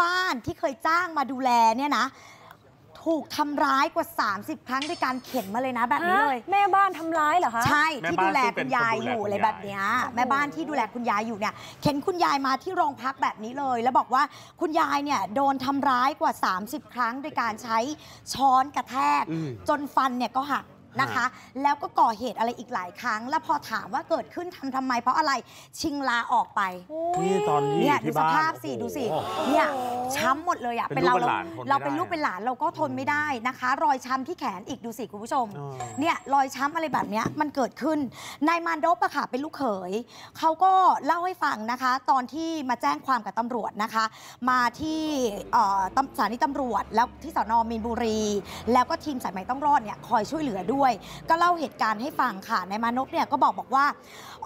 บ้านที่เคยจ้างมาดูแลเนี่ยนะ ถูกทำร้ายกว่า 30 ครั้งด้วยการเข็นมาเลยนะ แบบนี้เลย แม่บ้านทำร้ายเหรอคะใช่ที่ดูแลคุณยายอยู่อะไรแบบนี้แม่บ้านที่ดูแลคุณยายอยู่เนี่ยเข็นคุณยายมาที่โรงพักแบบนี้เลยแล้วบอกว่าคุณยายเนี่ยโดนทำร้ายกว่า 30 ครั้งด้วยการใช้ช้อนกระแทกจนฟันเนี่ยก็หักนะคะแล้วก็ก่อเหตุอะไรอีกหลายครั้ง แล้วพอถามว่าเกิดขึ้นทำทำไมเพราะอะไรชิงลาออกไปนี่ตอนนี้เนี่ยดูสภาพสิดูสิเนี่ยช้ำหมดเลยอะเป็นเราเราเป็นลูกเป็นหลานเราก็ทนไม่ได้นะคะ รอยช้ำที่แขนอีกดูสิคุณผู้ชมเนี่ยรอยช้ำอะไรแบบนี้มันเกิดขึ้น นายมานดบอะค่ะเป็นลูกเขยเขาก็เล่าให้ฟังนะคะ ตอนที่มาแจ้งความกับตำรวจนะคะ มาที่สถานีตำรวจ แล้วที่สนมีนบุรี แล้วก็ทีมสายใหม่ต้องรอดเนี่ยคอยช่วยเหลือด้วยยก็เล่าเหตุการณ์ให้ฟังค่ะนายมานพเนี่ยก็บอกบอกว่า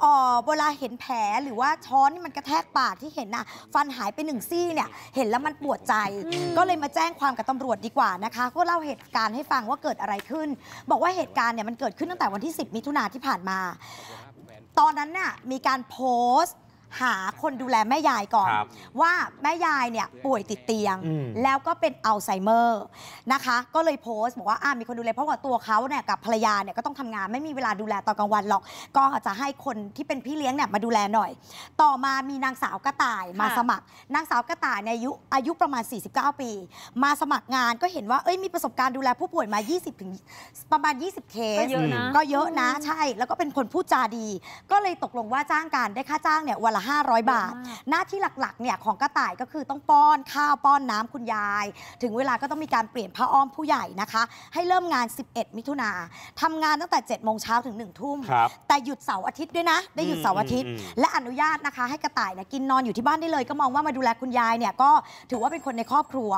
เออเวลาเห็นแผลหรือว่าช้อนที่มันกระแทกปากที่เห็นน่ะฟันหายไปหนึ่งซี่เนี่ยเห็นแล้วมันปวดใจ ก็เลยมาแจ้งความกับตำรวจดีกว่านะคะก็เล่าเหตุการณ์ให้ฟังว่าเกิดอะไรขึ้น บอกว่าเหตุการณ์เนี่ยมันเกิดขึ้นตั้งแต่วันที่ 10 มิถุนาที่ผ่านมา ตอนนั้นน่ะมีการโพสต์หาคนดูแลแม่ยายก่อน ว่าแม่ยายเนี่ยป่วยติดเตียงแล้วก็เป็นอัลไซเมอร์นะคะก็เลยโพสต์บอกว่าอ่ามีคนดูแลเพราะว่าตัวเขาเนี่ยกับภรรยาเนี่ยก็ต้องทำงานไม่มีเวลาดูแลตอนกลางวันหรอกก็อาจจะให้คนที่เป็นพี่เลี้ยงเนี่ยมาดูแลหน่อย ต่อมามีนางสาวกระต่ายมาสมัครนางสาวกระต่ายเนี่ยอายุอายุประมาณ 49 ปี มาสมัครงานก็เห็นว่าเอ้ยมีประสบการณ์ดูแลผู้ป่วยมา 20ถึงประมาณ20เคก็สเยอะนะก็เยอะนะใช่ แล้วก็เป็นคนพูดจาดี ก็เลยตกลงว่าจ้างการได้ค่าจ้างเนี่ยวันละ500 บาท หน้าที่หลักๆ เนี่ยของกระต่ายก็คือต้องป้อนข้าวป้อนน้ำคุณยาย ถึงเวลาก็ต้องมีการเปลี่ยนผ้าอ้อมผู้ใหญ่นะคะ ให้เริ่มงาน 11 มิถุนาทำงานตั้งแต่7จ็ดโมงเช้าถึง1นึ่ทุ่ม แต่หยุดเสาร์อาทิตย์ด้วยนะ ได้หยุดเสาร์อาทิตย์ และอนุญาตนะคะให้กระต่ายเนี่ยกินนอนอยู่ที่บ้านได้เลย ก็มองว่ามาดูแลคุณยายเนี่ยก็ถือว่าเป็นคนในครอบครัว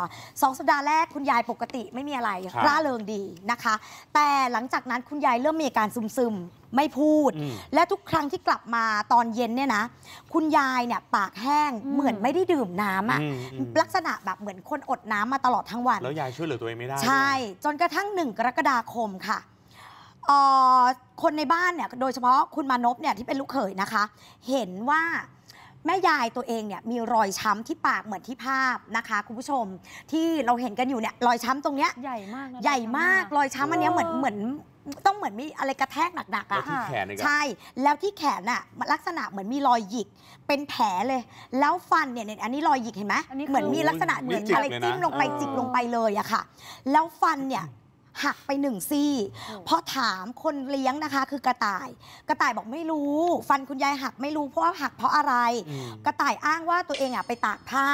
สองสัปดาห์แรกคุณยายปกติไม่มีอะไร ร่าเริงดีนะคะ แต่หลังจากนั้นคุณยายเริ่มมีอาการซึมซึมไม่พูดและทุกครั้งที่กลับมาตอนเย็นเนี่ยนะ คุณยายเนี่ยปากแห้งเหมือนไม่ได้ดื่มน้ำอะลักษณะแบบเหมือนคนอดน้ำมาตลอดทั้งวัน แล้วยายช่วยเหลือตัวเองไม่ได้ใช่ จนกระทั่งหนึ่งกรกฎาคมค่ะ คนในบ้านเนี่ยโดยเฉพาะคุณมานพเนี่ยที่เป็นลูกเขยนะคะ เห็นว่า แม่ยายตัวเองเนี่ยมีรอยช้ำที่ปากเหมือนที่ภาพนะคะ คุณผู้ชมที่เราเห็นกันอยู่เนี่ยรอยช้ำตรงเนี้ยใหญ่มากใหญ่มากรอยช้ำอันเนี้ยเหมือนเหมือนต้องเหมือนมีอะไรกระแทกหนักๆอะที่แขนะใช่แล้วที่แขนอ่ะลักษณะเหมือนมีรอยหยิกเป็นแผลเลย แล้วฟันเนี่ยอันนี้รอยหยิกเห็นไหมเหมือนมีลักษณะเหมือนอะไรจิ้มลงไปจิกลงไปเลยอะค่ะ แล้วฟันเนี่ยหักไปหนึ่งซี่ เพราะถามคนเลี้ยงนะคะ คือกระต่าย กระต่ายบอกไม่รู้ ฟันคุณยายหักไม่รู้เพราะว่าหักเพราะอะไร กระต่ายอ้างว่าตัวเองอ่ะไปตากผ้า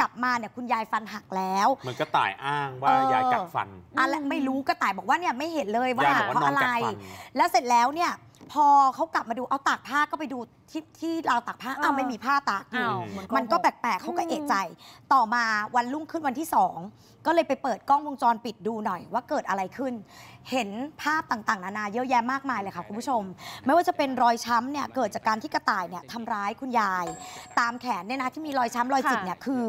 กลับมาเนี่ยคุณยายฟันหักแล้วเหมือนกระต่ายอ้างว่ายายกัดฟันอะไรไม่รู้กระต่ายบอกว่าเนี่ยไม่เห็นเลยว่าหักเพราะอะไร แล้วเสร็จแล้วเนี่ยพอเขากลับมาดูเอาตากผ้าก็ไปดูที่ที่ราวตากผ้าอ้าวไม่มีผ้าตากอยู่้าวมมันก็แปลกๆเขาก็เอะใจต่อมาวันรุ่งขึ้นวันที่สอง ก็เลยไปเปิดกล้องวงจรปิดดูหน่อยว่าเกิดอะไรขึ้น เห็นภาพต่างๆ นานาเยอะแยะมากมายเลยค่ะคุณผู้ชม ไม่ว่าจะเป็นรอยช้ำเนี่ยเกิดจากการที่กระต่ายเนี่ยทำร้ายคุณยาย ตามแขนเนี่ยนะที่มีรอยช้ำรอยจิกเนี่ยคือ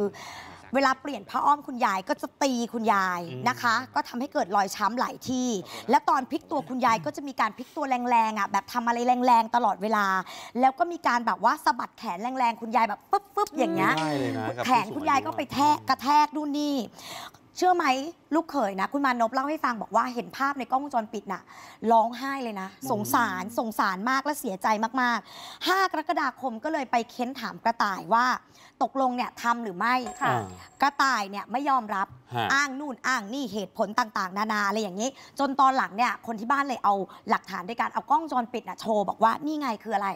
เวลาเปลี่ยนผ้าอ้อมคุณยายก็จะตีคุณยายนะคะ ก็ทำให้เกิดรอยช้ำหลายที่ และตอนพลิกตัวคุณยายก็จะมีการพลิกตัวแรงๆอ่ะแบบทำอะไรแรง ๆ ตลอดเวลา แล้วก็มีการแบบว่าสะบัดแขนแรงๆคุณยายแบบปึ๊บๆอย่างเงี้ยแขนคุณยายก็ไปแทกกระแทกนู่นนี่เชื่อไหมลูกเขยนะ คุณมานพเล่าให้ฟังบอกว่าเห็นภาพในกล้องวงจรปิดน่ะร้องไห้เลยนะสงสารสงสารมากและเสียใจมากๆ 5 กรกฎาคมก็เลยไปเค้นถามกระต่ายว่าตกลงเนี่ยทำหรือไม่กระต่ายเนี่ยไม่ยอมรับอ้างนู่นอ้างนี่เหตุผลต่างๆ นานาอะไรอย่างนี้ จนตอนหลังเนี่ยคนที่บ้านเลยเอาหลักฐานด้วยการเอากล้องวงจรปิดน่ะโชว์บอกว่านี่ไงคืออะไร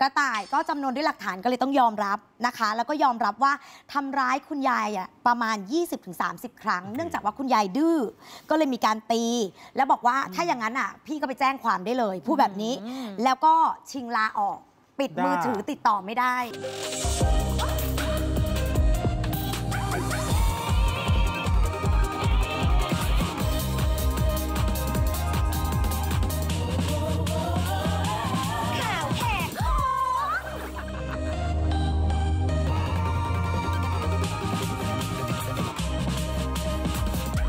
กระต่ายก็จำนวนด้วยหลักฐานก็เลยต้องยอมรับนะคะ แล้วก็ยอมรับว่าทำร้ายคุณยายอ่ะประมาณ 20-30คครั้งเนื่องจากว่าคุณยายดื้อ ก็เลยมีการตี แล้วบอกว่าถ้าอย่างนั้นอ่ะ พี่ก็ไปแจ้งความได้เลย พูดแบบนี้ แล้วก็ชิงลาออก ปิดมือถือติดต่อไม่ได้